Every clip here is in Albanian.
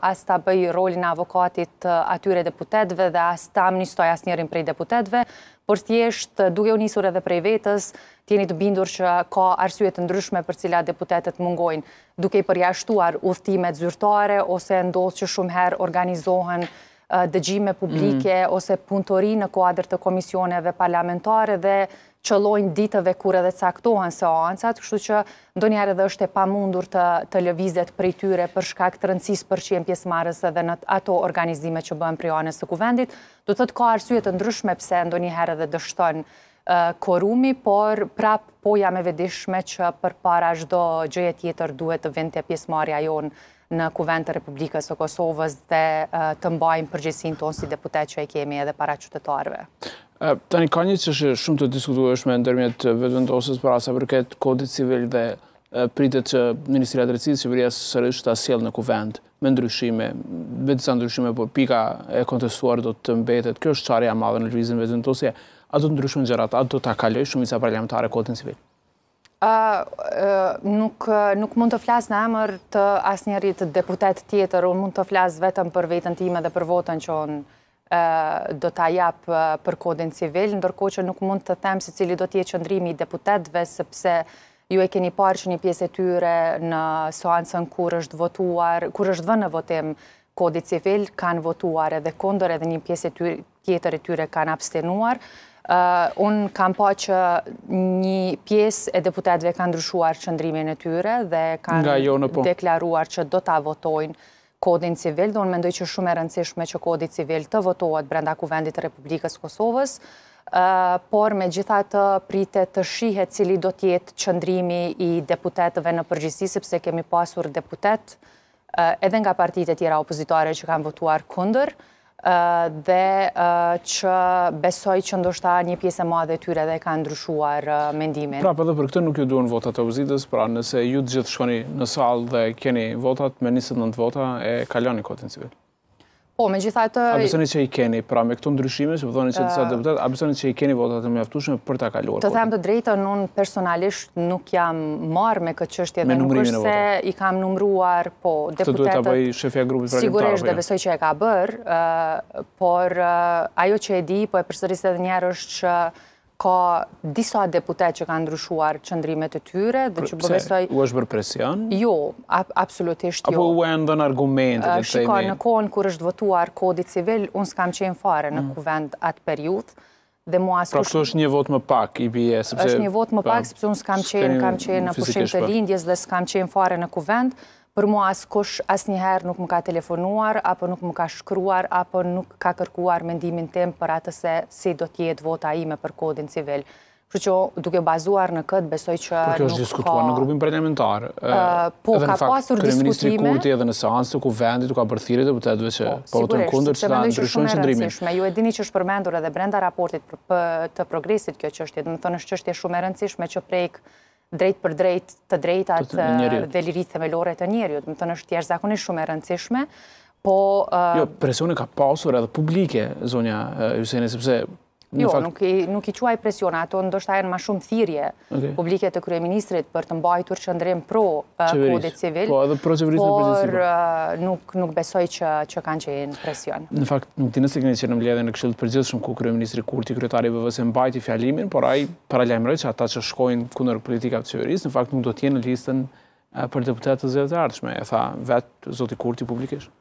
as ta bëj rolin avokatit atyre deputetve dhe as ta amnistoj as njerin prej deputetve, por thjesht duke u nisur edhe prej vetës, tjeni të bindur që ka arsyet ndryshme për cila deputetet mungojnë, duke i përjashtuar uftimet zyrtare ose ndodhë që shumë her organizohen dëgjime publike mm. ose puntori në kuadrë të komisioneve parlamentare dhe qëllojnë ditëve kur edhe caktohen se oancat, kështu që ndonjëherë edhe është e pamundur të lëvizet për i tyre për shkak të rëndësis për qenë pjesë marës edhe në ato organizime që bëhen prionës të kuvendit. Do të të ka arsye të ndryshme pse ndonjëherë edhe dështon korumi, por prap poja me vedishme që për para shdo gjëje tjetër duhet të vend të pjesë marja jonë në kuvent të Republikës o Kosovës dhe të mbajmë përgjësin tonë si deputet që e kemi edhe para qytetarve. Tani, ka një që është shumë të diskutueshme në dërmjet vetëvendosës për asa përket kodit civil dhe pritet që Ministria Drecisë që vërja sërësh të asjel në kuvent me ndryshime, me disa ndryshime, por pika e kontestuar do të mbetet. Kjo është qarja madhe në lëvizin vetëvendosje. A do të ndryshme në gjerat, a do të akaloj sa parlamentare kodin civil? nuk mund të flasë në emër të asë një deputet tjetër, unë mund të flasë vetëm për vetën time dhe për votën që unë do të ajapë për kodin civil, ndërko që nuk mund të themë se cili do t'je qëndrimi i deputetve, sëpse ju e keni parë që një pjesë e tyre në soansën kur është votuar, kur është dhe në votim kodit civil, kanë votuar edhe kondër edhe një pjesë e tjetër e tyre kanë abstenuar, Unë kam po që një pies e deputetve kanë ndryshuar qëndrimin e tyre dhe kanë jo deklaruar që do të votojnë kodin civil, do në mendoj që shumë e rëndësishme që kodin civil të votohet brenda kuvendit të Republikës Kosovës, por me gjitha të pritet të shihet cili do tjetë qëndrimi i deputetve në përgjithsi, sepse kemi pasur deputet edhe nga partit e tjera opozitare që kanë votuar kunder, dhe që besoj që ndoshta një pjesë e madhe tyre dhe ka ndryshuar mendimin. Pra, për dhe për këtë nuk ju duen votat të uzidës, pra nëse ju të gjithë shkoni në salë dhe keni votat me 29 vota e kaloni kotin civil. Po, me gjitha e të... A besoni që i keni, pra me këto ndryshime, që pëthoni po që të sa deputet, a besoni që i keni votat të me aftushme për të akaluar? Të them të drejta, në unë personalisht nuk jam marrë me këtë qështje dhe nuk është se i kam numruar, po, deputetet... Këtë duhet të bëjë shefja grupit për alimtarve? Sigurisht dhe besoj që e ka bërë, por ajo që e di, po e përsëris edhe njerë është që ka disa deputet që ka ndryshuar qëndrimet e tyre, dhe që bëvesoj... U është bërë presion? Jo, absolutisht jo. Apo u e ndën argumentet e të temi? në kohën kër është votuar kodit civil, unë s'kam qenë fare në mm. kuvend atë periud, dhe mua s'kush... Pra, kështë është një vot më pak, i bje, sepse... është një vot më pra pak, sepse unë s'kam qenë, kam qenë në pushim të lindjes dhe s'kam qenë fare në kuvend, për mua asë kush asë njëherë nuk më ka telefonuar, apo nuk më ka shkruar, apo nuk ka kërkuar mendimin tim për atëse si do tjetë vota ime për kodin civil. Për që duke bazuar në këtë, besoj që nuk ka... Për kjo është diskutuar në grupin parlamentar. Po, ka pasur diskutime... Dhe në fakt, ministri Kurti edhe në seansë, ku vendit u ka përthirit e pëtetve po, eh, po që... Po, sigurisht, se me që shumë e rëndësishme. Ju e dini që është përmendur edhe brenda raportit të progresit kjo qështje. Dhe më thonë është qështje shumë e rëndësishme që prejkë drejt për drejt të drejtat dhe lirit themelore të njeriut. Më të nështë tjerë zakoni shumë e rëndësishme, po... Jo, presion e ka pasur edhe publike, zonja Jusene, sepse Jo, nuk i, nuk i quaj presion, ato ndoshta janë ma shumë thirje publike të kryeministrit për të mbajtur që ndrem pro eh, Qeveris. kodit civil, po, por po. Eh, nuk, nuk besoj që, që kanë qenë presion. Në fakt, nuk ti nëse këni qenë në mledhe në për gjithë shumë ku kryeministri Kurti, kryetari VVS e mbajti fjalimin, por ai paralajmëroj që ata që shkojnë kundër politika të qeverisë, në fakt nuk do tjenë në listën eh, për deputet të zëve të ardhshme, e tha vetë zoti Kurti publikisht.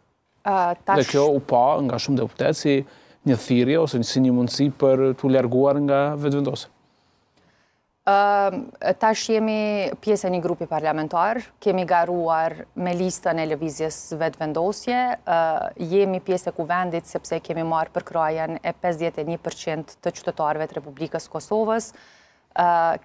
tash... Dhe kjo u pa nga shumë deputet si një thirje ose një si një mundësi për të larguar nga vetëvendose? Tash jemi pjesë e një grupi parlamentar, kemi garuar me listën e levizjes vetë vendosje, jemi pjesë e kuvendit sepse kemi marë për krajen e 51% të qytetarve të Republikës Kosovës,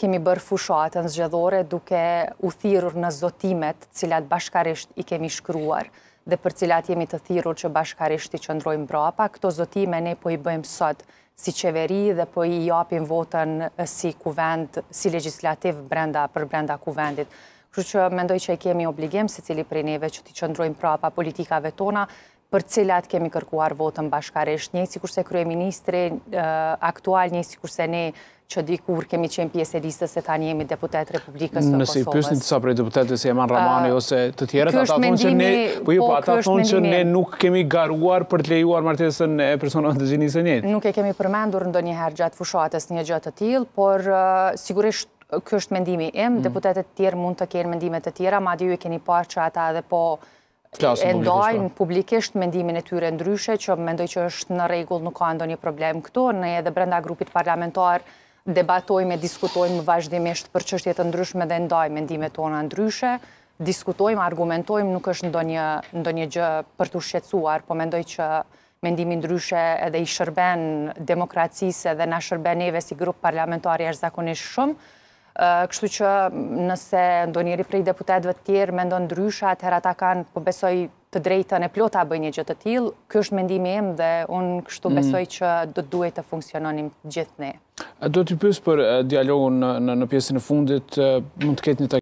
kemi bërë fushatën zgjedhore duke u thirur në zotimet cilat bashkarisht i kemi shkruar dhe për cilat jemi të thirur që bashkarisht i qëndrojmë brapa, këto zotime ne po i bëjmë sot si qeveri dhe po i japim votën si kuvend, si legislativ brenda për brenda kuvendit. Kështë që mendoj që i kemi obligim se cili prej neve që ti qëndrojmë prapa politikave tona, për cilat kemi kërkuar votën bashkaresht, një si kurse kryeministri aktual, një si kurse ne që di kur kemi qenë pjesë e listës e tani jemi deputet Republikës të Kosovës. Nëse i pysin të sa prej deputetës e Eman Ramani ose të tjere, ata thonë që ne po jo, po, ata thonë ne nuk kemi garuar për të lejuar martesën e personat të gjinis e njëtë. Nuk e kemi përmendur ndo njëherë gjatë fushatës një gjatë të tjilë, por sigurisht kështë mendimi im, mm. deputetet tjerë mund të kjerë mendimet të tjera, ma di ju e keni parë që ata edhe po e ndojnë pra. publikisht mendimin e tyre ndryshe, që mendoj që është në regull nuk ka ndonjë problem këtu, Ne edhe brenda grupit parlamentar debatojmë e diskutojmë vazhdimisht për qështjet ndryshme dhe ndojnë mendimet tona ndryshe, diskutojmë, argumentojmë, nuk është ndonjë gjë për të shqetsuar, po mendoj që mendimi ndryshe edhe i shërben demokracisë edhe në eve si grup parlamentar i është zakonisht shumë, Kështu që nëse ndonjëri prej deputetve të tjerë me ndonë ndrysha, të ata kanë po besoj të drejta në plota bëjnë një gjithë të tjilë, kjo është mendimi em dhe unë kështu mm. besoj që do të duhet të funksiononim gjithë ne. Do të përës për dialogun në pjesën e fundit, mund të ketë një